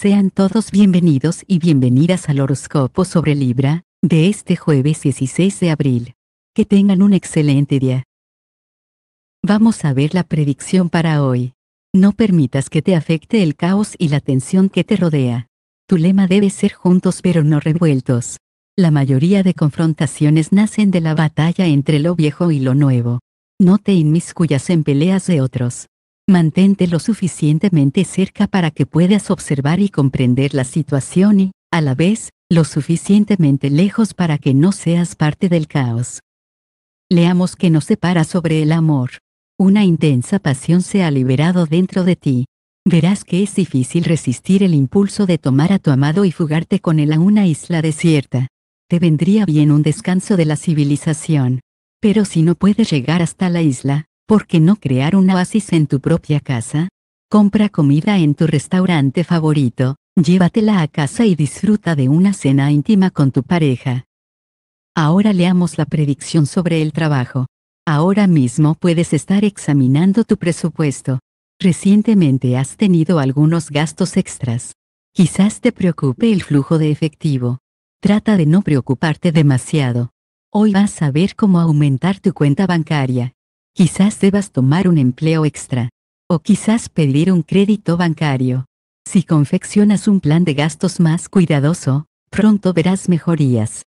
Sean todos bienvenidos y bienvenidas al horóscopo sobre Libra, de este jueves 16 de abril. Que tengan un excelente día. Vamos a ver la predicción para hoy. No permitas que te afecte el caos y la tensión que te rodea. Tu lema debe ser juntos pero no revueltos. La mayoría de confrontaciones nacen de la batalla entre lo viejo y lo nuevo. No te inmiscuyas en peleas de otros mantente lo suficientemente cerca para que puedas observar y comprender la situación y, a la vez, lo suficientemente lejos para que no seas parte del caos. Leamos que nos separa sobre el amor. Una intensa pasión se ha liberado dentro de ti. Verás que es difícil resistir el impulso de tomar a tu amado y fugarte con él a una isla desierta. Te vendría bien un descanso de la civilización. Pero si no puedes llegar hasta la isla, ¿Por qué no crear un oasis en tu propia casa? Compra comida en tu restaurante favorito, llévatela a casa y disfruta de una cena íntima con tu pareja. Ahora leamos la predicción sobre el trabajo. Ahora mismo puedes estar examinando tu presupuesto. Recientemente has tenido algunos gastos extras. Quizás te preocupe el flujo de efectivo. Trata de no preocuparte demasiado. Hoy vas a ver cómo aumentar tu cuenta bancaria. Quizás debas tomar un empleo extra. O quizás pedir un crédito bancario. Si confeccionas un plan de gastos más cuidadoso, pronto verás mejorías.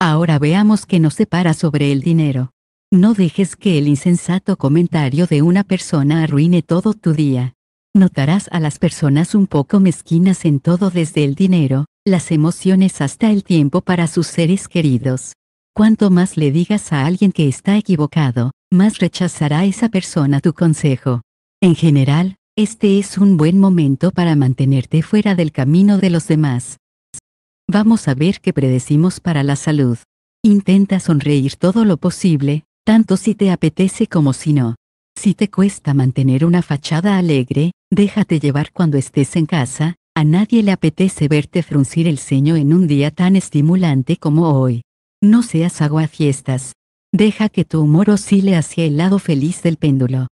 Ahora veamos qué nos separa sobre el dinero. No dejes que el insensato comentario de una persona arruine todo tu día. Notarás a las personas un poco mezquinas en todo desde el dinero, las emociones hasta el tiempo para sus seres queridos. Cuanto más le digas a alguien que está equivocado, más rechazará esa persona tu consejo. En general, este es un buen momento para mantenerte fuera del camino de los demás. Vamos a ver qué predecimos para la salud. Intenta sonreír todo lo posible, tanto si te apetece como si no. Si te cuesta mantener una fachada alegre, déjate llevar cuando estés en casa, a nadie le apetece verte fruncir el ceño en un día tan estimulante como hoy. No seas fiestas. Deja que tu humor oscile hacia el lado feliz del péndulo.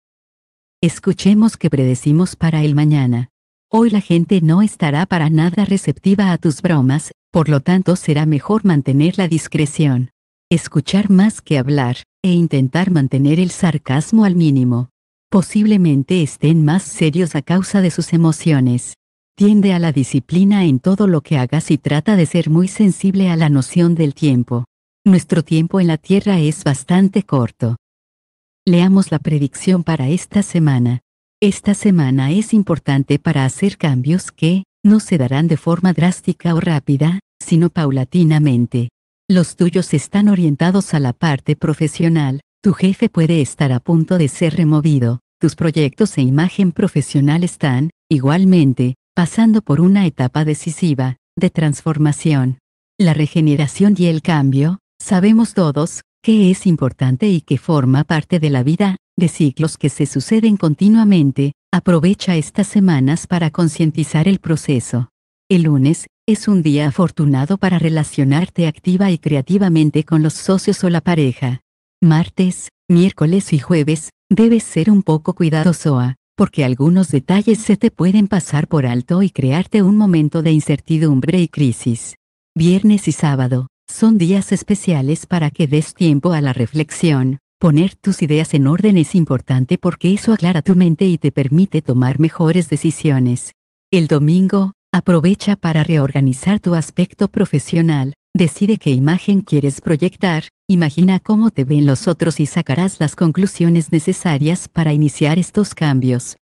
Escuchemos que predecimos para el mañana. Hoy la gente no estará para nada receptiva a tus bromas, por lo tanto será mejor mantener la discreción. Escuchar más que hablar, e intentar mantener el sarcasmo al mínimo. Posiblemente estén más serios a causa de sus emociones. Tiende a la disciplina en todo lo que hagas y trata de ser muy sensible a la noción del tiempo. Nuestro tiempo en la tierra es bastante corto. Leamos la predicción para esta semana. Esta semana es importante para hacer cambios que, no se darán de forma drástica o rápida, sino paulatinamente. Los tuyos están orientados a la parte profesional, tu jefe puede estar a punto de ser removido, tus proyectos e imagen profesional están, igualmente, pasando por una etapa decisiva, de transformación. La regeneración y el cambio, Sabemos todos, que es importante y que forma parte de la vida, de ciclos que se suceden continuamente, aprovecha estas semanas para concientizar el proceso. El lunes, es un día afortunado para relacionarte activa y creativamente con los socios o la pareja. Martes, miércoles y jueves, debes ser un poco cuidadoso ah, porque algunos detalles se te pueden pasar por alto y crearte un momento de incertidumbre y crisis. Viernes y sábado, son días especiales para que des tiempo a la reflexión. Poner tus ideas en orden es importante porque eso aclara tu mente y te permite tomar mejores decisiones. El domingo, aprovecha para reorganizar tu aspecto profesional, decide qué imagen quieres proyectar, imagina cómo te ven los otros y sacarás las conclusiones necesarias para iniciar estos cambios.